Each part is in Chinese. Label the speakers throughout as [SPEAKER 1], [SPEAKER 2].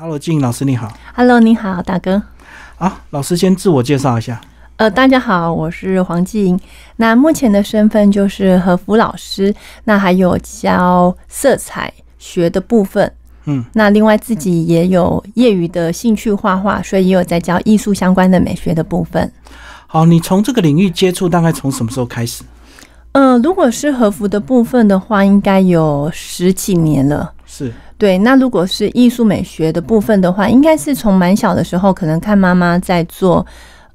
[SPEAKER 1] Hello，静老师你好。
[SPEAKER 2] Hello，你好，大哥。
[SPEAKER 1] 啊，老师先自我介绍一下。
[SPEAKER 2] 呃，大家好，我是黄静那目前的身份就是和服老师，那还有教色彩学的部分。嗯，那另外自己也有业余的兴趣画画，所以也有在教艺术相关的美学的部分。
[SPEAKER 1] 好，你从这个领域接触大概从什么时候开始？
[SPEAKER 2] 呃，如果是和服的部分的话，应该有十几年了。是对，那如果是艺术美学的部分的话，应该是从蛮小的时候，可能看妈妈在做。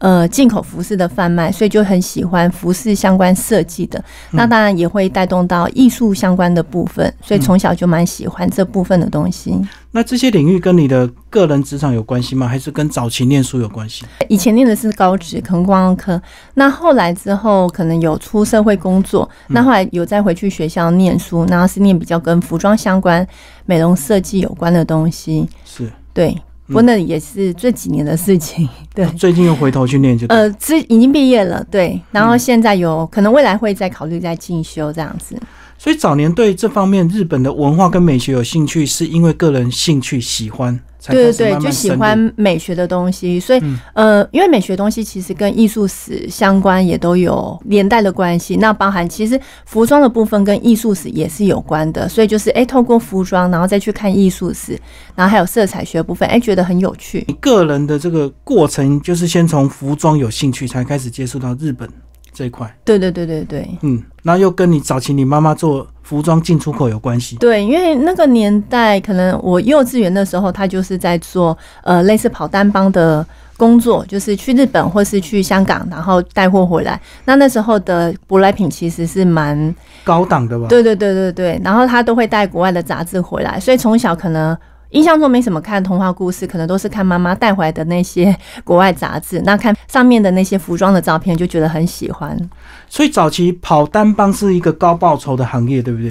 [SPEAKER 2] 呃，进口服饰的贩卖，所以就很喜欢服饰相关设计的。那当然也会带动到艺术相关的部分，所以从小就蛮喜欢这部分的东西。
[SPEAKER 1] 那这些领域跟你的个人职场有关系吗？还是跟早期念书有关系？
[SPEAKER 2] 以前念的是高职，可能观光科。那后来之后可能有出社会工作，那后来有再回去学校念书，然后是念比较跟服装相关、美容设计有关的东西。是，对。我那也是这几年的事情，对。
[SPEAKER 1] 最近又回头去念就呃，
[SPEAKER 2] 之已经毕业了，对。然后现在有可能未来会再考虑再进修这样子。
[SPEAKER 1] 所以早年对这方面日本的文化跟美学有兴趣，是因为个人兴趣喜欢。
[SPEAKER 2] 对对对，就喜欢美学的东西，所以呃，因为美学东西其实跟艺术史相关，也都有连带的关系。那包含其实服装的部分跟艺术史也是有关的，所以就是哎，透过服装，然后再去看艺术史，然后还有色彩学部分，哎，觉得很有趣。你
[SPEAKER 1] 个人的这个过程，就是先从服装有兴趣，才开始接触到日本。这一块，
[SPEAKER 2] 对对对对对，
[SPEAKER 1] 嗯，那又跟你早期你妈妈做服装进出口有关系？
[SPEAKER 2] 对，因为那个年代，可能我幼稚园的时候，她就是在做呃类似跑单帮的工作，就是去日本或是去香港，然后带货回来。那那时候的舶来品其实是蛮高档的吧？对对对对对，然后她都会带国外的杂志回来，所以从小可能。印象中没什么看童话故事，可能都是看妈妈带回来的那些 国外杂志。那看上面的那些服装的照片，就觉得很喜欢。
[SPEAKER 1] 所以早期跑单帮是一个高报酬的行业，对不对？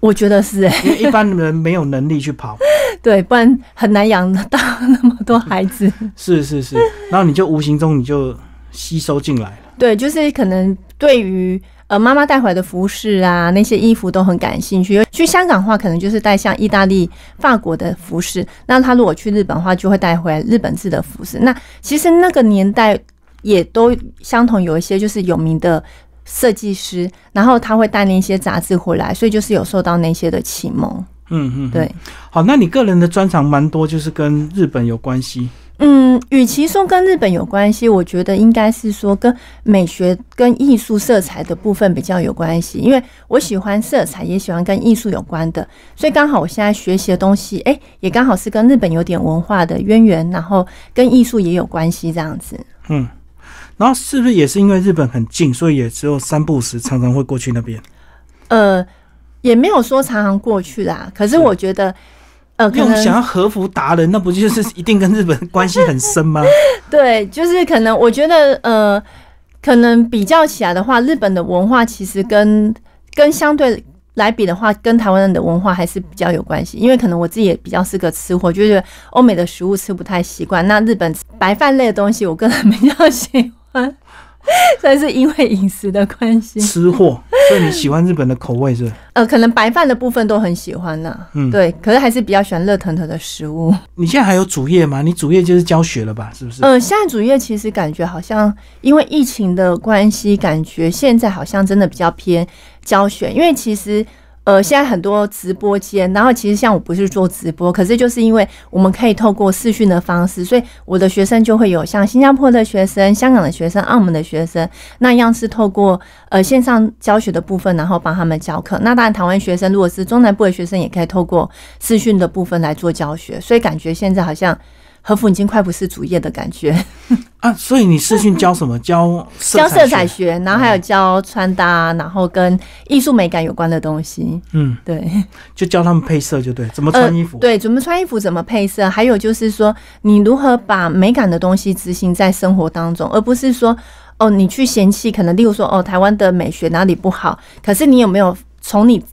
[SPEAKER 2] 我觉得是，因为一般
[SPEAKER 1] 人没有能力去跑，
[SPEAKER 2] 对，不然很难养到那么多孩子。
[SPEAKER 1] 是 是是，然后你就无形中你就吸收进来了。
[SPEAKER 2] 对，就是可能对于。妈妈带回来的服饰啊，那些衣服都很感兴趣。去香港的话，可能就是带像意大利、法国的服饰；那他如果去日本的话，就会带回来日本制的服饰。那其实那个年代也都相同，有一些就是有名的设计师，然后他会带那些杂志回来，所以就是有受到那些的启蒙。
[SPEAKER 1] 嗯嗯，对。好，那你个人的专长蛮多，就是跟日本有关系。
[SPEAKER 2] 嗯，与其说跟日本有关系，我觉得应该是说跟美学、跟艺术色彩的部分比较有关系。因为我喜欢色彩，也喜欢跟艺术有关的，所以刚好我现在学习的东西，哎，也刚好是跟日本有点文化的渊源，然后跟艺术也有关系这样子。嗯，然后
[SPEAKER 1] 是不是也是因为日本很近，所以也只有三不时常常会过去那边？
[SPEAKER 2] 呃，也没有说常常过去啦，可是我觉得。呃，用想要
[SPEAKER 1] 和服达人，那不就是一定跟日本关系很深吗？
[SPEAKER 2] 对，就是可能我觉得，呃，可能比较起来的话，日本的文化其实跟跟相对来比的话，跟台湾人的文化还是比较有关系。因为可能我自己也比较是个吃货，就是欧美的食物吃不太习惯，那日本白饭类的东西，我个人 比较喜欢。以 是因为饮食的关系，吃货，
[SPEAKER 1] 所以你喜欢日本的口味是？
[SPEAKER 2] 呃，可能白饭的部分都很喜欢呢。嗯，对，可是还是比较喜欢热腾腾的食物。你现
[SPEAKER 1] 在还有主业吗？你主业就是教学了吧？是不是？呃，
[SPEAKER 2] 现在主业其实感觉好像因为疫情的关系，感觉现在好像真的比较偏教学，因为其实。呃，现在很多直播间，然后其实像我不是做直播，可是就是因为我们可以透过视讯的方式，所以我的学生就会有像新加坡的学生、香港的学生、澳门的学生，那样是透过呃线上教学的部分，然后帮他们教课。那当然，台湾学生如果是中南部的学生，也可以透过视讯的部分来做教学，所以感觉现在好像。和服已经快不是主业的感觉
[SPEAKER 1] 啊！所以你试训教什么？教
[SPEAKER 2] 教色彩学，然后还有教穿搭，然后跟艺术美感有关的东西。嗯，对，
[SPEAKER 1] 就教他们配色就对，怎么穿衣服？对，
[SPEAKER 2] 怎么穿衣服怎么配色？还有就是说，你如何把美感的东西执行在生活当中，而不是说哦，你去嫌弃可能例如说哦，台湾的美学哪里不好？可是你有没有从你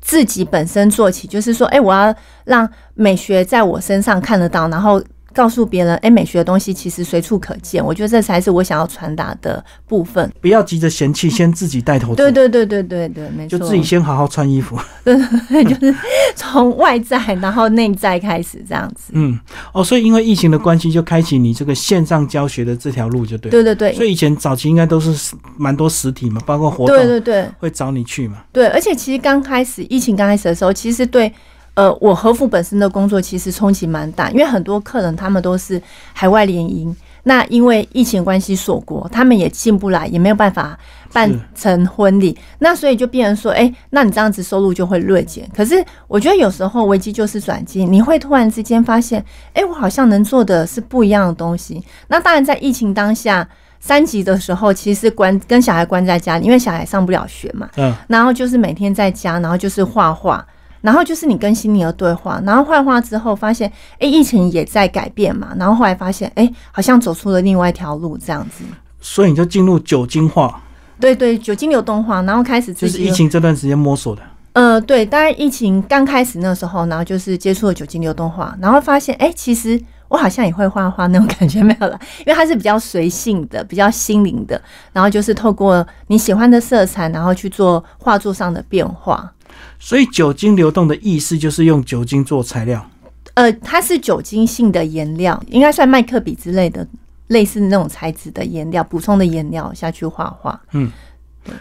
[SPEAKER 2] 自己本身做起？就是说，哎，我要让美学在我身上看得到，然后。告诉别人，哎，美学的东西其实随处可见。我觉得这才是我想要传达的部
[SPEAKER 1] 分。不要急着嫌弃，先自己带头。对对
[SPEAKER 2] 对对对对，没错，就自己先
[SPEAKER 1] 好好穿衣服。
[SPEAKER 2] 对，就是 从外在，然后内在开始这样子。
[SPEAKER 1] 嗯，哦，所以因为疫情的关系，就开启你这个线上教学的这条路，就对。对对对。所以以前早期应该都是蛮多实体嘛，包括活动，对对对，会找你去嘛。
[SPEAKER 2] 对，而且其实刚开始疫情刚开始的时候，其实对。呃，我和服本身的工作其实冲击蛮大，因为很多客人他们都是海外联姻，那因为疫情关系锁国，他们也进不来，也没有办法办成婚礼，那所以就变成说，哎，那你这样子收入就会锐减。可是我觉得有时候危机就是转机，你会突然之间发现，哎，我好像能做的是不一样的东西。那当然在疫情当下三级的时候，其实关跟小孩关在家，里，因为小孩上不了学嘛，嗯，然后就是每天在家，然后就是画画。然后就是你跟心灵的对话，然后画画之后发现，哎，疫情也在改变嘛。然后后来发现，哎，好像走出了另外一条路，这样子。
[SPEAKER 1] 所以你就进入酒精化，
[SPEAKER 2] 对对，酒精流动画，然后开始就是疫情
[SPEAKER 1] 这段时间摸索的。
[SPEAKER 2] 呃，对，当然疫情刚开始那时候，然后就是接触了酒精流动画，然后发现，哎，其实我好像也会画画那种感觉没有了，因为它是比较随性的，比较心灵的。然后就是透过你喜欢的色彩，然后去做画作上的变化。
[SPEAKER 1] 所以酒精流动的意思就是用酒精做材料，
[SPEAKER 2] 呃，它是酒精性的颜料，应该算麦克笔之类的，类似那种材质的颜料，补充的颜料下去画画。
[SPEAKER 1] 嗯，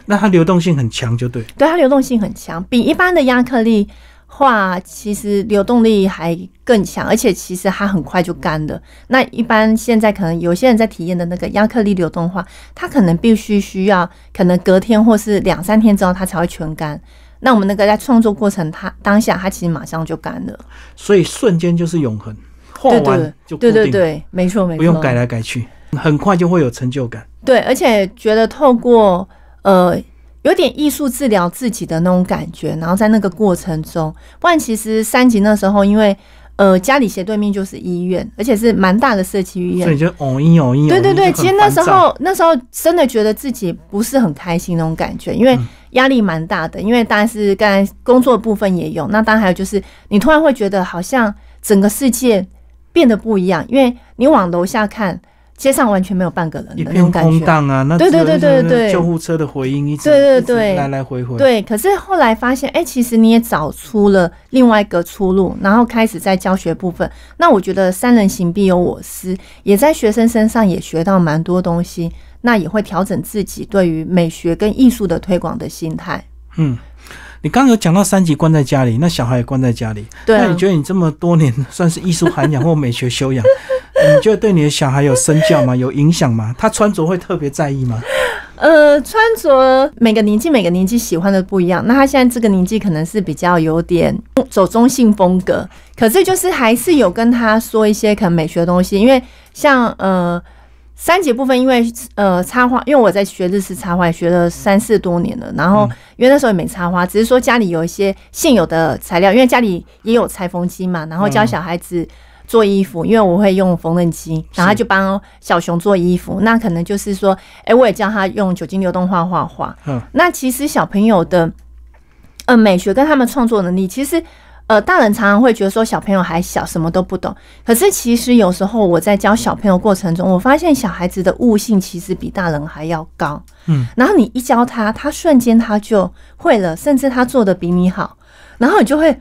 [SPEAKER 1] 那它流动性很强，就对，
[SPEAKER 2] 对，它流动性很强，比一般的亚克力画其实流动力还更强，而且其实它很快就干了。那一般现在可能有些人在体验的那个亚克力流动画，它可能必须需要可能隔天或是两三天之后它才会全干。那我们那个在创作过程，它当下它其实马上就干了，
[SPEAKER 1] 所以瞬间就是永恒，
[SPEAKER 2] 画完就对对对，没错没错，不用改来
[SPEAKER 1] 改去，很快就会有成就感。
[SPEAKER 2] 对，而且觉得透过呃有点艺术治疗自己的那种感觉，然后在那个过程中，不然其实三级那时候因为。呃，家里斜对面就是医院，而且是蛮大的社区医院，所以就
[SPEAKER 1] 偶因偶因。对对对，其实那时候
[SPEAKER 2] 那时候真的觉得自己不是很开心那种感觉，因为压力蛮大的，因为当然是刚才工作部分也有，那当然还有就是你突然会觉得好像整个世界变得不一样，因为你往楼下看。街上完全没有半个人，一片空荡
[SPEAKER 1] 啊！那对对对对对，救护车的回音一直对对对，来来回回。对，
[SPEAKER 2] 可是后来发现，哎，其实你也找出了另外一个出路，然后开始在教学部分。那我觉得三人行必有我师，也在学生身上也学到蛮多东西，那也会调整自己对于美学跟艺术的推广的心态。
[SPEAKER 1] 嗯。你刚有讲到三级关在家里，那小孩也关在家里。那你觉得你这么多年算是艺术涵养或美学修养，你觉得对你的小孩有身教吗？有影响吗？他穿着会特别在意吗？
[SPEAKER 2] 呃，穿着每个年纪每个年纪喜欢的不一样。那他现在这个年纪可能是比较有点走中性风格，可是就是还是有跟他说一些可能美学的东西，因为像呃。三节部分，因为呃，插花，因为我在学日式插画，学了三四多年了。然后，因为那时候也没插花，只是说家里有一些现有的材料，因为家里也有裁缝机嘛。然后教小孩子做衣服，因为我会用缝纫机，然后就帮小熊做衣服。那可能就是说，哎，我也教他用酒精流动画画画。嗯，那其实小朋友的呃美学跟他们创作能力，其实。呃，大人常常会觉得说小朋友还小，什么都不懂。可是其实有时候我在教小朋友过程中，我发现小孩子的悟性其实比大人还要高。嗯，然后你一教他，他瞬间他就会了，甚至他做的比你好。然后你就会，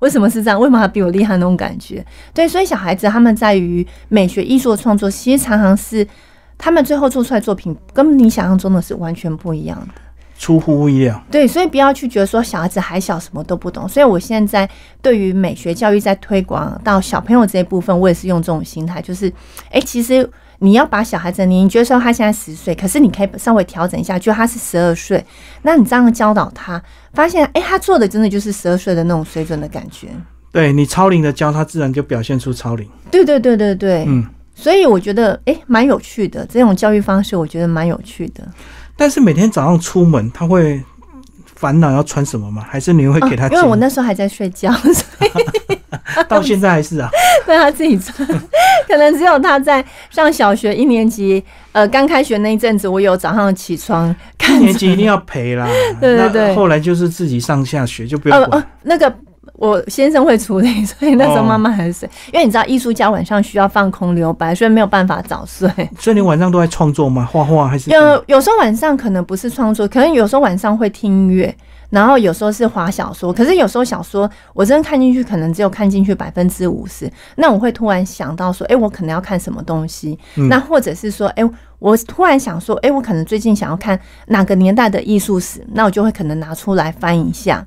[SPEAKER 2] 为什么是这样？为什么他比我厉害那种感觉？对，所以小孩子他们在于美学艺术的创作，其实常常是他们最后做出来作品，跟你想象中的是完全不一样的。
[SPEAKER 1] 出乎意料，
[SPEAKER 2] 对，所以不要去觉得说小孩子还小什么都不懂。所以我现在对于美学教育在推广到小朋友这一部分，我也是用这种心态，就是，哎，其实你要把小孩子，你觉得说他现在十岁，可是你可以稍微调整一下，就他是十二岁，那你这样教导他，发现哎，他做的真的就是十二岁的那种水准的感觉。
[SPEAKER 1] 对你超龄的教他，自然就表现出超龄。
[SPEAKER 2] 对对对对对，嗯，所以我觉得哎，蛮有趣的这种教育方式，我觉得蛮有趣的。
[SPEAKER 1] 但是每天早上出门，他会烦恼要穿什么吗？还是你会给他？因为我那
[SPEAKER 2] 时候还在睡觉，
[SPEAKER 1] 到现在还是啊，
[SPEAKER 2] 让 他自己穿。可能只有他在上小学一年级，呃，刚开学那一阵子，我有早上起床。
[SPEAKER 1] 一年级一定要陪啦，对对对。后来就是自己上下学就不用管。
[SPEAKER 2] 那个。我先生会处理，所以那时候妈妈还是睡。因为你知道，艺术家晚上需要放空留白，所以没有办法早睡。
[SPEAKER 1] 所以你晚上都在创作吗？画画还是？有
[SPEAKER 2] 有时候晚上可能不是创作，可能有时候晚上会听音乐，然后有时候是画小说。可是有时候小说，我真的看进去，可能只有看进去百分之五十。那我会突然想到说，哎，我可能要看什么东西。那或者是说，哎，我突然想说，哎，我可能最近想要看哪个年代的艺术史，那我就会可能拿出来翻一下。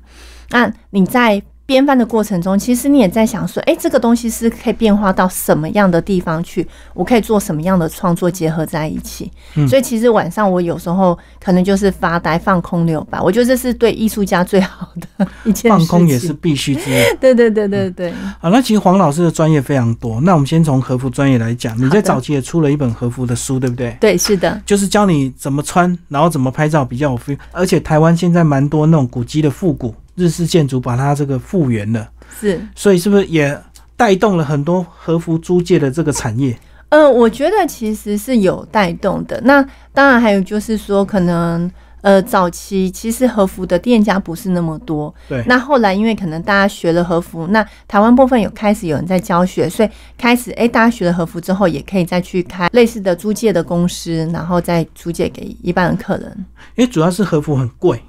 [SPEAKER 2] 那你在？编翻的过程中，其实你也在想说，哎，这个东西是可以变化到什么样的地方去？我可以做什么样的创作结合在一起？嗯，所以其实晚上我有时候可能就是发呆、放空留吧。我觉得这是对艺术家最好的一
[SPEAKER 1] 件事放空也是必须之。
[SPEAKER 2] 对对对对对对。
[SPEAKER 1] 好，那其实黄老师的专业非常多。那我们先从和服专业来讲，你在早期也出了一本和服的书，对不对？
[SPEAKER 2] 对，是的，
[SPEAKER 1] 就是教你怎么穿，然后怎么拍照比较有 feel。而且台湾现在蛮多那种古籍的复古。日式建筑把它这个复原了，是，所以是不是也带动了很多和服租借的这个产业？
[SPEAKER 2] 呃，我觉得其实是有带动的。那当然还有就是说，可能呃，早期其实和服的店家不是那么多，对。那后来因为可能大家学了和服，那台湾部分有开始有人在教学，所以开始哎，大家学了和服之后，也可以再去开类似的租借的公司，然后再租借给一般的客人。
[SPEAKER 1] 因为主要是和服很贵。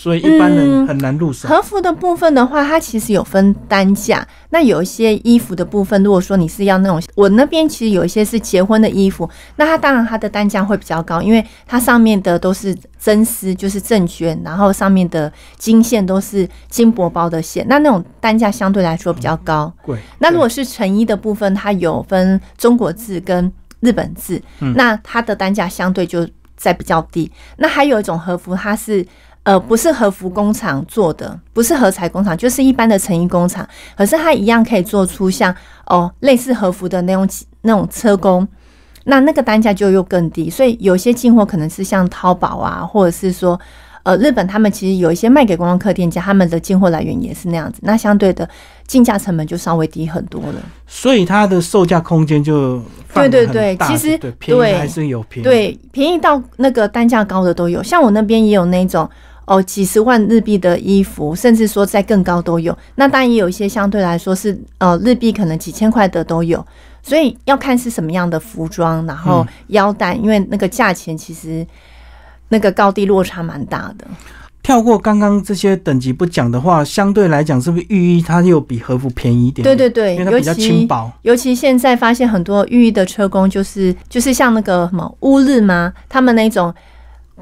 [SPEAKER 1] 所以一般人很难入手和
[SPEAKER 2] 服的部分的话，它其实有分单价。那有一些衣服的部分，如果说你是要那种，我那边其实有一些是结婚的衣服，那它当然它的单价会比较高，因为它上面的都是真丝，就是正绢，然后上面的金线都是金箔包的线，那那种单价相对来说比较高。对。那如果是成衣的部分，它有分中国字跟日本字，那它的单价相对就在比较低。那还有一种和服，它是。呃，不是和服工厂做的，不是和裁工厂，就是一般的成衣工厂，可是它一样可以做出像哦类似和服的那种那种车工，那那个单价就又更低，所以有些进货可能是像淘宝啊，或者是说呃日本他们其实有一些卖给观光客店家，他们的进货来源也是那样子，那相对的进价成本就稍微低很多了，
[SPEAKER 1] 所以它的售价空间就对对对，其实对便宜还是有便宜，对
[SPEAKER 2] 便宜到那个单价高的都有，像我那边也有那种。哦，几十万日币的衣服，甚至说再更高都有。那然也有一些相对来说是，呃，日币可能几千块的都有。所以要看是什么样的服装，然后腰带，因为那个价钱其实那个高低落差蛮大的。
[SPEAKER 1] 跳过刚刚这些等级不讲的话，相对来讲是不是浴衣它又比和服便宜一点？对对对，因为它比较轻薄。
[SPEAKER 2] 尤其现在发现很多浴衣的车工，就是就是像那个什么乌日吗？他们那种。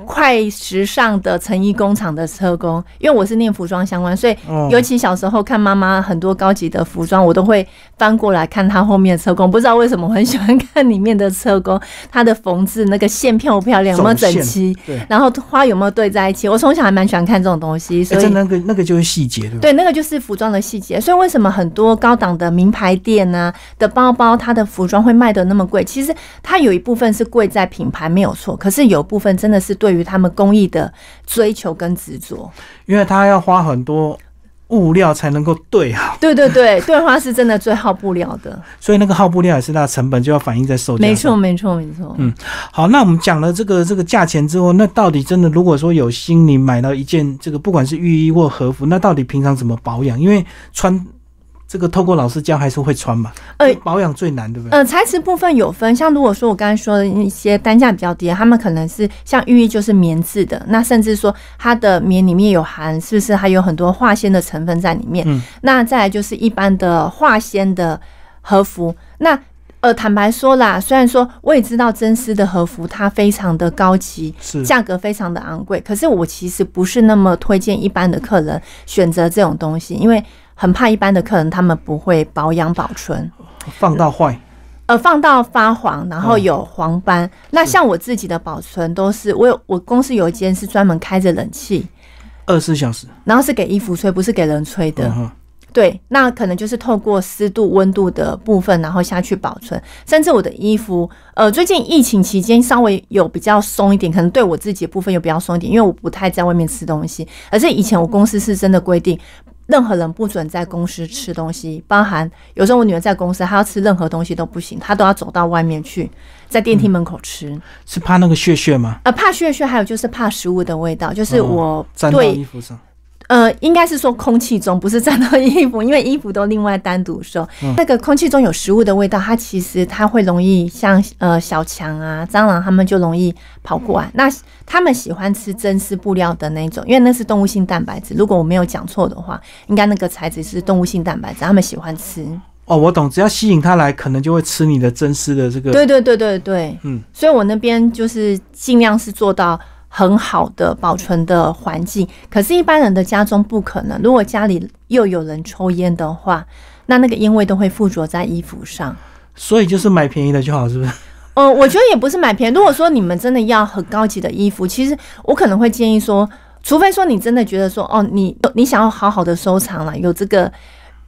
[SPEAKER 2] 快时尚的成衣工厂的车工，因为我是念服装相关，所以尤其小时候看妈妈很多高级的服装，我都会翻过来看它后面的车工。不知道为什么我很喜欢看里面的车工，它的缝制那个线漂不漂亮，有没有整齐，然后花有没有对在一起。我从小还蛮喜欢看这种东西，所以那
[SPEAKER 1] 个那个就是细节对，对，
[SPEAKER 2] 那个就是服装的细节。所以为什么很多高档的名牌店呢的包包，它的服装会卖得那么贵？其实它有一部分是贵在品牌没有错，可是有部分真的是。对于他们工艺的追求跟执着，
[SPEAKER 1] 因为他要花很多物料才能够对好。
[SPEAKER 2] 对对对，对花是真的最耗布料的，
[SPEAKER 1] 所以那个耗布料也是它的成本就要反映在售价。没
[SPEAKER 2] 错没错没错。
[SPEAKER 1] 嗯，好，那我们讲了这个这个价钱之后，那到底真的如果说有心你买到一件这个，不管是浴衣或和服，那到底平常怎么保养？因为穿。这个透过老师教还是会穿嘛？呃，保养最难，对
[SPEAKER 2] 不对？呃，材质部分有分，像如果说我刚才说的一些单价比较低，他们可能是像寓衣就是棉质的，那甚至说它的棉里面有含是不是还有很多化纤的成分在里面？嗯，那再来就是一般的化纤的和服，那呃坦白说啦，虽然说我也知道真丝的和服它非常的高级，是价格非常的昂贵，可是我其实不是那么推荐一般的客人选择这种东西，因为。很怕一般的客人，他们不会保养保存，放到坏，呃，放到发黄，然后有黄斑。那像我自己的保存都是，我有我公司有一间是专门开着冷气，
[SPEAKER 1] 二十四小时，
[SPEAKER 2] 然后是给衣服吹，不是给人吹的。对，那可能就是透过湿度、温度的部分，然后下去保存。甚至我的衣服，呃，最近疫情期间稍微有比较松一点，可能对我自己的部分又比较松一点，因为我不太在外面吃东西，而且以前我公司是真的规定。任何人不准在公司吃东西，包含有时候我女儿在公司，她要吃任何东西都不行，她都要走到外面去，在电梯门口吃，
[SPEAKER 1] 是怕那个血血吗？
[SPEAKER 2] 啊，怕血血，还有就是怕食物的味道，就是我对、衣服上。呃，应该是说空气中不是沾到衣服，因为衣服都另外单独收。那个空气中有食物的味道，它其实它会容易像呃小强啊、蟑螂，他们就容易跑过来。那他们喜欢吃真丝布料的那种，因为那是动物性蛋白质。如果我没有讲错的话，应该那个材质是动物性蛋白质，他们喜欢吃。
[SPEAKER 1] 哦，我懂，只要吸引它来，可能就会吃你的真丝的这个。对对
[SPEAKER 2] 对对对，嗯，所以我那边就是尽量是做到。很好的保存的环境，可是，一般人的家中不可能。如果家里又有人抽烟的话，那那个烟味都会附着在衣服上。所
[SPEAKER 1] 以就是买便宜的就好，是不是？
[SPEAKER 2] 呃，我觉得也不是买便宜。如果说你们真的要很高级的衣服，其实我可能会建议说，除非说你真的觉得说，哦，你你想要好好的收藏了，有这个。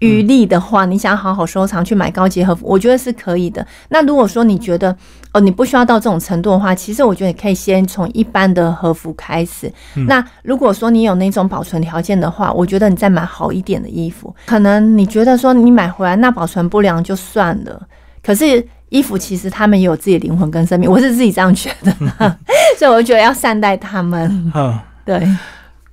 [SPEAKER 2] 余力的话，你想好好收藏去买高级和服，我觉得是可以的。那如果说你觉得哦，你不需要到这种程度的话，其实我觉得你可以先从一般的和服开始。那如果说你有那种保存条件的话，我觉得你再买好一点的衣服，可能你觉得说你买回来那保存不良就算了。可是衣服其实他们也有自己的灵魂跟生命，我是自己这样觉得嘛，所以我觉得要善待他们。对。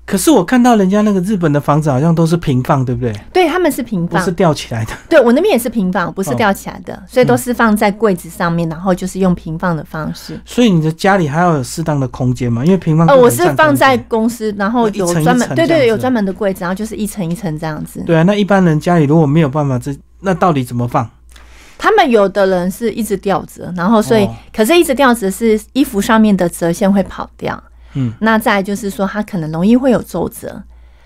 [SPEAKER 1] 可是我看到人家那个日本的房子好像都是平放，对不对？
[SPEAKER 2] 对，他们是平放，不是吊起来的。对我那边也是平放，不是吊起来的，所以都是放在柜子上面，然后就是用平放的方式。
[SPEAKER 1] 所以你的家里还要有适当的空间吗？因为平放哦，我是放在
[SPEAKER 2] 公司，然后有专门，对对，有专门的柜子，然后就是一层一层这样子。对啊，
[SPEAKER 1] 那一般人家里如果没有办法这，那到底怎么放？
[SPEAKER 2] 他们有的人是一直吊着，然后所以可是一直吊着是衣服上面的折线会跑掉。嗯，那再就是说，它可能容易会有皱褶。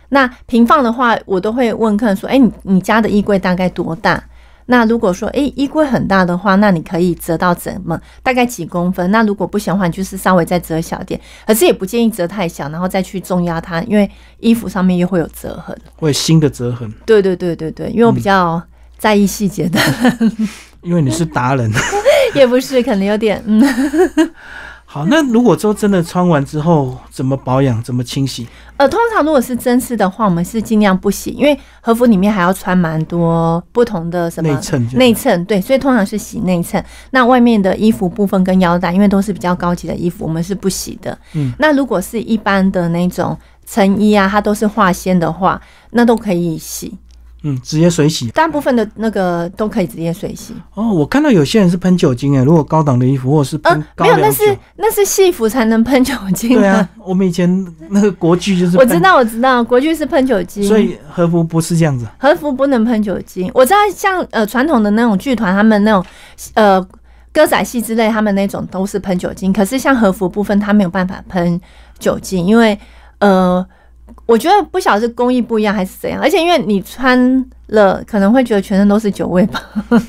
[SPEAKER 2] 那平放的话，我都会问客人说：“哎，你你家的衣柜大概多大？”那如果说“哎，衣柜很大的话”，那你可以折到怎么大概几公分？那如果不行的话，就是稍微再折小点。可是也不建议折太小，然后再去重压它，因为衣服上面又会有折痕，
[SPEAKER 1] 会新的折痕。
[SPEAKER 2] 对对对对对，因为我比较在意细节的。
[SPEAKER 1] 因为你是达人，
[SPEAKER 2] 也不是，可能有点嗯。
[SPEAKER 1] 好，那如果说真的穿完之后，怎么保养？怎么清洗？
[SPEAKER 2] 呃，通常如果是真丝的话，我们是尽量不洗，因为和服里面还要穿蛮多不同的什么内衬，内衬对，所以通常是洗内衬。那外面的衣服部分跟腰带，因为都是比较高级的衣服，我们是不洗的。嗯，那如果是一般的那种衬衣啊，它都是化纤的话，那都可以洗。
[SPEAKER 1] 嗯，直接水洗，
[SPEAKER 2] 大部分的那个都可以直接水洗。
[SPEAKER 1] 哦，我看到有些人是喷酒精诶，如果高档的衣服或者是喷，没有，那是
[SPEAKER 2] 那是戏服才能喷酒精。对啊，
[SPEAKER 1] 我们以前那个国剧就是，我知道，
[SPEAKER 2] 我知道，国剧是喷酒精，所以
[SPEAKER 1] 和服不是这样子，
[SPEAKER 2] 和服不能喷酒精。我知道，像呃传统的那种剧团，他们那种呃歌仔戏之类，他们那种都是喷酒精，可是像和服部分，它没有办法喷酒精，因为呃。我觉得不晓得是工艺不一样还是怎样，而且因为你穿了，可能会觉得全身都是酒味吧。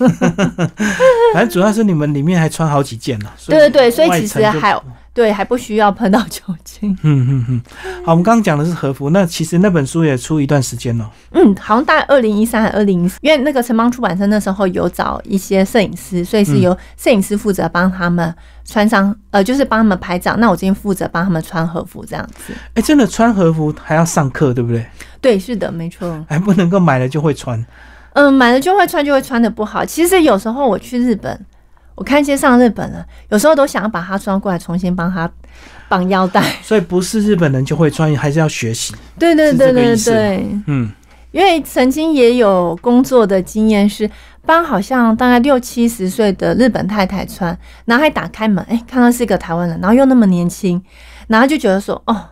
[SPEAKER 1] 反正主要是你们里面还穿好几件呢。对对对，所以其实还有。
[SPEAKER 2] 对，还不需要喷到酒精。
[SPEAKER 1] 嗯嗯嗯，好，我们刚刚讲的是和服，那其实那本书也出一段时间了。
[SPEAKER 2] 嗯，好像大概二零一三还二零一四，因为那个城邦出版社那时候有找一些摄影师，所以是由摄影师负责帮他们穿上，呃，就是帮他们拍照。那我今天负责帮他们穿和服这样子。
[SPEAKER 1] 哎，真的穿和服还要上课，对不对？
[SPEAKER 2] 对，是的，没错。还
[SPEAKER 1] 不能够买了就会穿。
[SPEAKER 2] 嗯，买了就会穿就会穿的不好。其实有时候我去日本。我看一些上日本人，有时候都想要把他穿过来，重新帮他绑腰带。
[SPEAKER 1] 所以不是日本人就会穿，还是要学习。
[SPEAKER 2] 对对对对对，嗯，因为曾经也有工作的经验，是帮好像大概六七十岁的日本太太穿，然后还打开门，哎，看到是一个台湾人，然后又那么年轻，然后就觉得说，哦。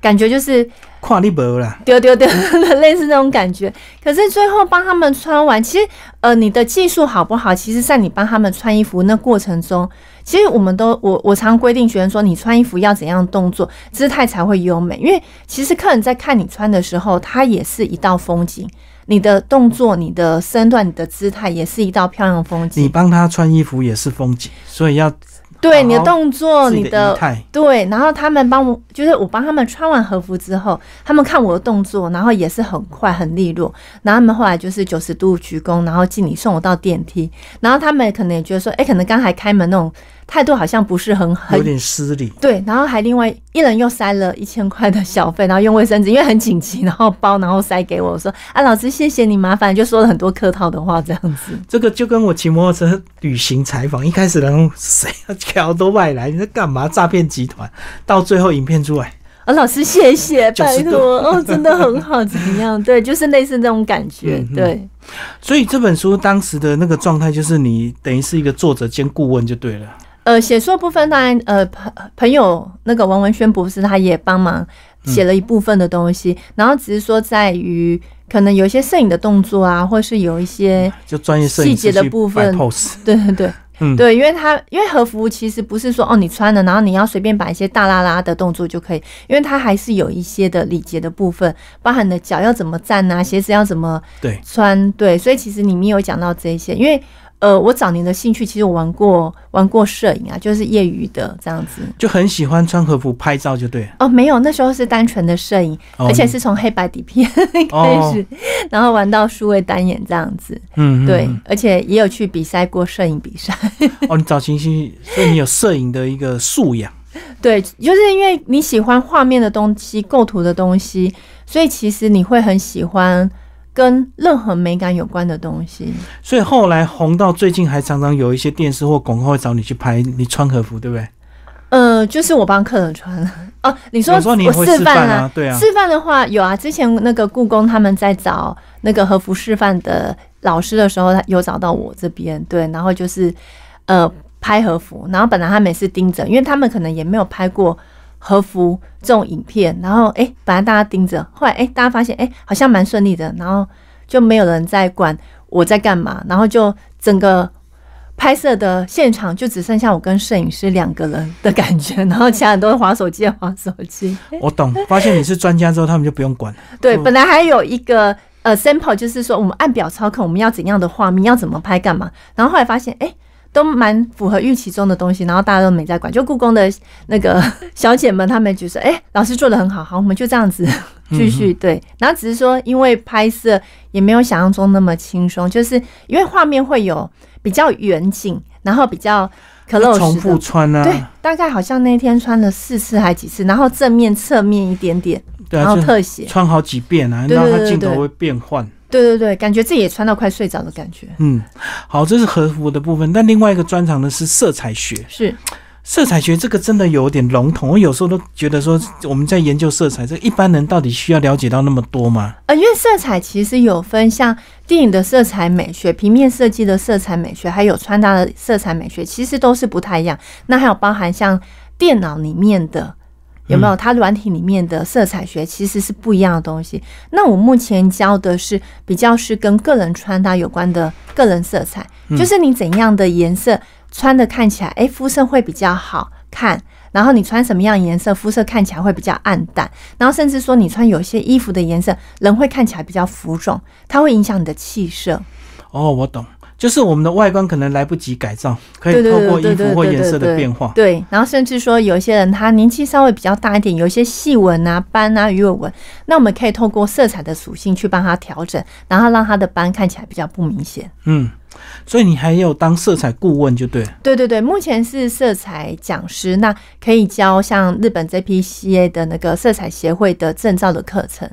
[SPEAKER 2] 感觉就是跨里薄啦，丢丢丢的，类似那种感觉。可是最后帮他们穿完，其实呃，你的技术好不好，其实在你帮他们穿衣服那过程中，其实我们都我我常规定学生说，你穿衣服要怎样动作、姿态才会优美，因为其实客人在看你穿的时候，他也是一道风景。你的动作、你的身段、你的姿态也是一道漂亮风景。
[SPEAKER 1] 你帮他穿衣服也是风景，所以要。
[SPEAKER 2] 对你的动作，你的对，然后他们帮我，就是我帮他们穿完和服之后，他们看我的动作，然后也是很快很利落，然后他们后来就是九十度鞠躬，然后敬礼送我到电梯，然后他们可能也觉得说，哎，可能刚才开门那种。态度好像不是很好，有点失礼。对，然后还另外一人又塞了一千块的小费，然后用卫生纸，因为很紧急，然后包，然后塞给我，说：“啊，老师，谢谢你，麻烦。”就说了很多客套的话，这样子。
[SPEAKER 1] 这个就跟我骑摩托车旅行采访，一开始然后谁要挑都外来，你在干嘛？诈骗集团，到最后影片出来
[SPEAKER 2] 啊，老师谢谢，拜托哦，真的很好，怎么样？对，就是类似那种感觉，对。
[SPEAKER 1] 所以这本书当时的那个状态，就是你等于是一个作者兼顾问就对了。
[SPEAKER 2] 呃，写作部分当然，呃，朋朋友那个王文轩博士他也帮忙写了一部分的东西，然后只是说在于可能有一些摄影的动作啊，或是有一些就
[SPEAKER 1] 专业细节的部分，对对对，嗯，对，
[SPEAKER 2] 因为他因为和服其实不是说哦，你穿了然后你要随便摆一些大拉拉的动作就可以，因为它还是有一些的礼节的部分，包含的脚要怎么站啊，鞋子要怎么穿，对，所以其实里面有讲到这些，因为。呃，我早年的兴趣其实我玩过玩过摄影啊，就是业余的这样子，
[SPEAKER 1] 就很喜欢穿和服拍照，就对。
[SPEAKER 2] 哦，没有，那时候是单纯的摄影，而且是从黑白底片开始，然后玩到数位单眼这样子。嗯，对，而且也有去比赛过摄影比赛。
[SPEAKER 1] 哦，你早年兴所以你有摄影的一个素养。
[SPEAKER 2] 对，就是因为你喜欢画面的东西、构图的东西，所以其实你会很喜欢。跟任何美感有关的东西，
[SPEAKER 1] 所以后来红到最近，还常常有一些电视或广告会找你去拍，你穿和服，对不对？
[SPEAKER 2] 呃，就是我帮客人穿 哦。你说我示范啊？对啊，示范的话有啊。之前那个故宫他们在找那个和服示范的老师的时候，他有找到我这边。对，然后就是呃拍和服，然后本来他每次盯着，因为他们可能也没有拍过。和服这种影片，然后哎，本来大家盯着，后来哎，大家发现哎，好像蛮顺利的，然后就没有人在管我在干嘛，然后就整个拍摄的现场就只剩下我跟摄影师两个人的感觉，然后其他人都划手机，划手机。我懂，发现你是
[SPEAKER 1] 专家之后，他们就不用管。
[SPEAKER 2] 对，本来还有一个呃 sample，就是说我们按表操控，我们要怎样的画面，要怎么拍，干嘛，然后后来发现哎。都蛮符合预期中的东西，然后大家都没在管。就故宫的那个 小姐们，他们就说：“哎，老师做的很好，好，我们就这样子继续对。然后只是说，因为拍摄也没有想象中那么轻松，就是因为画面会有比较远景，然后比较可乐。重复穿啊。对，大概好像那天穿了四次还几次，然后正面、侧面一点点，然后特写。
[SPEAKER 1] 穿好几遍啊，因它镜头会变换。
[SPEAKER 2] 对对对，感觉自己也穿到快睡着的感觉。
[SPEAKER 1] 嗯，好，这是和服的部分，但另外一个专长的是色彩学。是，色彩学这个真的有点笼统，我有时候都觉得说，我们在研究色彩，这一般人到底需要了解到那么多吗？
[SPEAKER 2] 呃，因为色彩其实有分，像电影的色彩美学、平面设计的色彩美学，还有穿搭的色彩美学，其实都是不太一样。那还有包含像电脑里面的。有没有它软体里面的色彩学其实是不一样的东西？那我目前教的是比较是跟个人穿搭有关的个人色彩，就是你怎样的颜色穿的看起来，哎，肤色会比较好看；然后你穿什么样颜色，肤色看起来会比较暗淡；然后甚至说你穿有些衣服的颜色，人会看起来比较浮肿，它会影响你的气色。
[SPEAKER 1] 哦，我懂。就是我们的外观可能来不及改造，可以透过衣服或颜色的变化。对，
[SPEAKER 2] 然后甚至说，有些人他年纪稍微比较大一点，有一些细纹啊、斑啊、鱼尾纹，那我们可以透过色彩的属性去帮他调整，然后让他的斑看起来比较不明显。
[SPEAKER 1] 嗯，所以你还有当色彩顾问，
[SPEAKER 2] 就对。对对对，目前是色彩讲师，那可以教像日本 JPC 的那个色彩协会的证照的课程。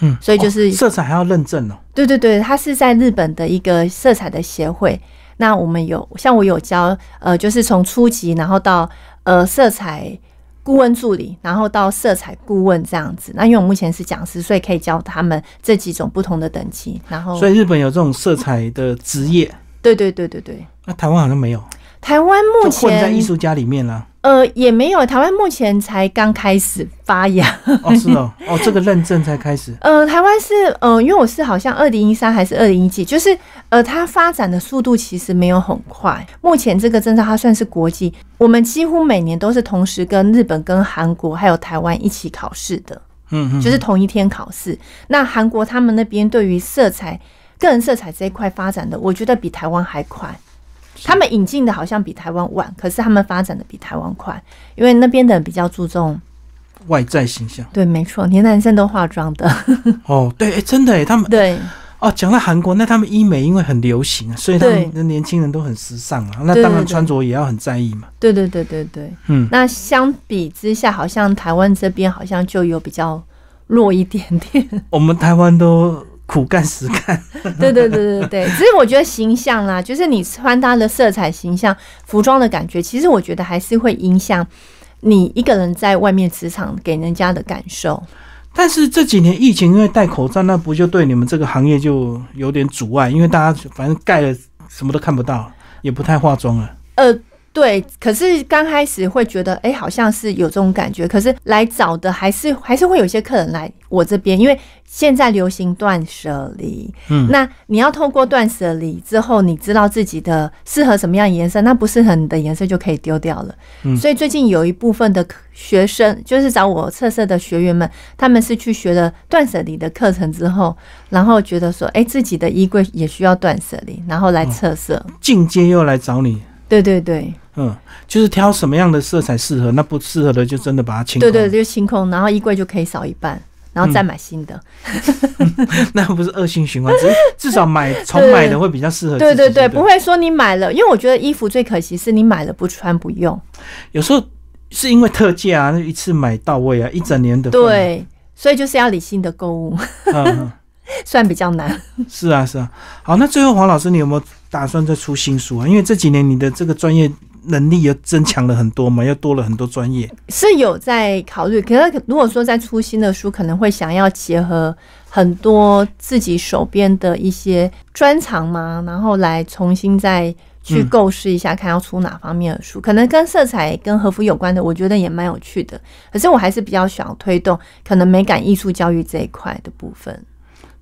[SPEAKER 1] 嗯，所以就是
[SPEAKER 2] 色彩还要认证哦。对对对，它是在日本的一个色彩的协会。那我们有像我有教，呃，就是从初级，然后到呃色彩顾问助理，然后到色彩顾问这样子。那因为我目前是讲师，所以可以教他们这几种不同的等级。然后，所以
[SPEAKER 1] 日本有这种色彩的职业。
[SPEAKER 2] 对对对对对。
[SPEAKER 1] 那台湾好像没有。
[SPEAKER 2] 台湾目前混在艺术
[SPEAKER 1] 家里面了。
[SPEAKER 2] 呃，也没有，台湾目前才刚开始发芽。哦，是哦，
[SPEAKER 1] 哦，这个认证才开始。
[SPEAKER 2] 呃，台湾是呃，因为我是好像二零一三还是二零一几，就是呃，它发展的速度其实没有很快。目前这个政策它算是国际，我们几乎每年都是同时跟日本、跟韩国还有台湾一起考试的，
[SPEAKER 1] 嗯嗯，就是同
[SPEAKER 2] 一天考试。那韩国他们那边对于色彩，个人色彩这一块发展的，我觉得比台湾还快。他们引进的好像比台湾晚，可是他们发展的比台湾快，因为那边的人比较注重
[SPEAKER 1] 外在形象。
[SPEAKER 2] 对，没错，连男生都化妆的。哦，对，真的哎，他们 对
[SPEAKER 1] 哦。讲到韩国，那他们医美因为很流行啊，所以他们年轻人都很时尚啊，那当然穿着也要很在意嘛。
[SPEAKER 2] 对对对对对，嗯。那相比之下，好像台湾这边好像就有比较弱一点点。
[SPEAKER 1] 我们台湾都。苦干实干，
[SPEAKER 2] 对对对对对。只是我觉得形象啦，就是你穿搭的色彩、形象、服装的感觉，其实我觉得还是会影响你一个人在外面职场给人家的感受。
[SPEAKER 1] 但是这几年疫情，因为戴口罩，那不就对你们这个行业就有点阻碍，因为大家反正盖了什么都看不到，也不太化妆了。
[SPEAKER 2] 呃。对，可是刚开始会觉得，哎，好像是有这种感觉。可是来找的还是还是会有一些客人来我这边，因为现在流行断舍离。嗯，那你要透过断舍离之后，你知道自己的适合什么样的颜色，那不适合你的颜色就可以丢掉了。嗯，所以最近有一部分的学生，就是找我测色的学员们，他们是去学了断舍离的课程之后，然后觉得说，哎，自己的衣柜也需要断舍离，然后来测色，
[SPEAKER 1] 进阶又来找你。
[SPEAKER 2] 对对对，
[SPEAKER 1] 嗯，就是挑什么样的色彩适合，那不适合的就真的把它清。空。对对，
[SPEAKER 2] 就清空，然后衣柜就可以少一半，然后再买新的。
[SPEAKER 1] 那又不是恶性循环，只 至少买重买的会比较适合。对对对，不会
[SPEAKER 2] 说你买了，因为我觉得衣服最可惜是你买了不穿不用。
[SPEAKER 1] 有时候是因为特价啊，那一次买到位啊，一整年的。对，
[SPEAKER 2] 所以就是要理性的购物，嗯 算比较难。
[SPEAKER 1] 是啊是啊，好，那最后黄老师，你有没有？打算再出新书啊？因为这几年你的这个专业能力又增强了很多嘛，又多了很多专业，
[SPEAKER 2] 是有在考虑。可是如果说再出新的书，可能会想要结合很多自己手边的一些专长嘛，然后来重新再去构思一下，看要出哪方面的书。可能跟色彩、跟和服有关的，我觉得也蛮有趣的。可是我还是比较想要推动可能美感艺术教育这一块的部分。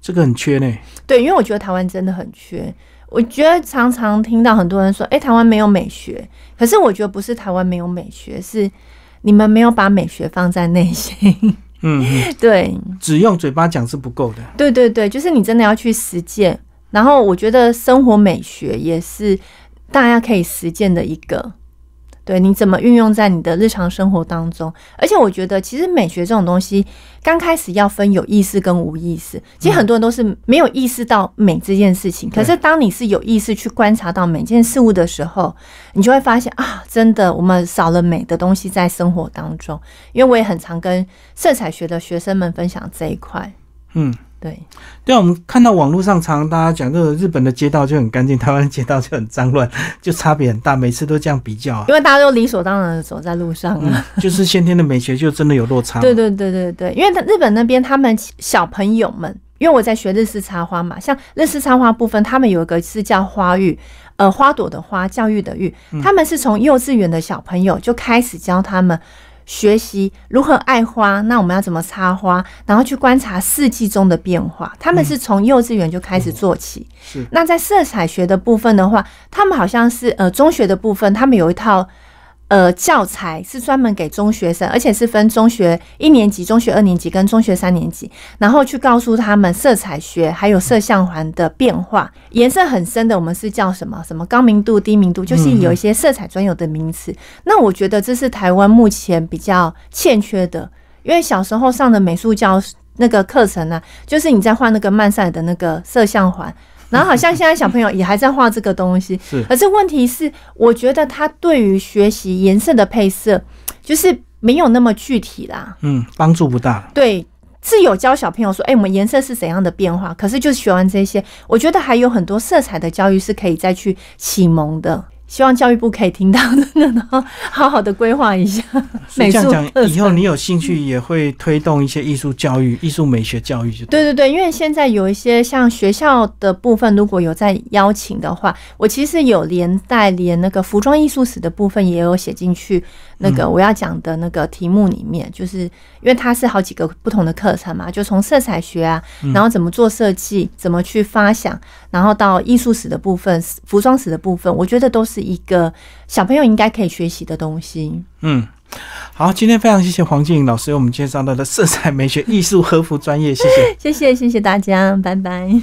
[SPEAKER 1] 这个很缺呢。
[SPEAKER 2] 对，因为我觉得台湾真的很缺。我觉得常常听到很多人说：“哎，台湾没有美学。”可是我觉得不是台湾没有美学，是你们没有把美学放在内心。嗯，对，
[SPEAKER 1] 只用嘴巴讲是不够的。
[SPEAKER 2] 对对对，就是你真的要去实践。然后我觉得生活美学也是大家可以实践的一个。对你怎么运用在你的日常生活当中？而且我觉得，其实美学这种东西，刚开始要分有意识跟无意识。其实很多人都是没有意识到美这件事情。可是当你是有意识去观察到每件事物的时候，你就会发现啊，真的我们少了美的东西在生活当中。因为我也很常跟色彩学的学生们分享这一块。嗯。对，对啊，我们看到
[SPEAKER 1] 网络上常常大家讲，个日本的街道就很干净，台湾街道就很脏乱，就差别很大。每次都这样比较，因
[SPEAKER 2] 为大家都理所当然的走在路上，
[SPEAKER 1] 就是先天的美学就真的有落差。对
[SPEAKER 2] 对对对对，因为日本那边他们小朋友们，因为我在学日式插花嘛，像日式插花部分，他们有一个是叫花育，呃，花朵的花，教育的育，他们是从幼稚园的小朋友就开始教他们。学习如何爱花，那我们要怎么插花，然后去观察四季中的变化。他们是从幼稚园就开始做起。是，那在色彩学的部分的话，他们好像是呃中学的部分，他们有一套。呃，教材是专门给中学生，而且是分中学一年级、中学二年级跟中学三年级，然后去告诉他们色彩学还有色相环的变化。颜色很深的，我们是叫什么？什么高明度、低明度，就是有一些色彩专有的名词。那我觉得这是台湾目前比较欠缺的，因为小时候上的美术教那个课程呢，就是你在画那个曼赛的那个色相环。然后好像现在小朋友也还在画这个东西，是。可是问题是，我觉得他对于学习颜色的配色，就是没有那么具体啦。
[SPEAKER 1] 嗯，帮助不大。
[SPEAKER 2] 对，是有教小朋友说，哎，我们颜色是怎样的变化？可是就学完这些，我觉得还有很多色彩的教育是可以再去启蒙的。希望教育部可以听到，真的，然后好好的规划一下美术。讲，
[SPEAKER 1] 以后你有兴趣也会推动一些艺术教育、艺术美学教育。
[SPEAKER 2] 对对对，因为现在有一些像学校的部分，如果有在邀请的话，我其实有连带连那个服装艺术史的部分也有写进去。那个我要讲的那个题目里面，就是因为它是好几个不同的课程嘛，就从色彩学啊，然后怎么做设计，怎么去发想，然后到艺术史的部分、服装史的部分，我觉得都是一个小朋友应该可以学习的东西。
[SPEAKER 1] 嗯，好，今天非常谢谢黄静老师为我们介绍到的色彩美学、艺术和服专业，谢谢，
[SPEAKER 2] 谢谢，谢谢大家，拜拜。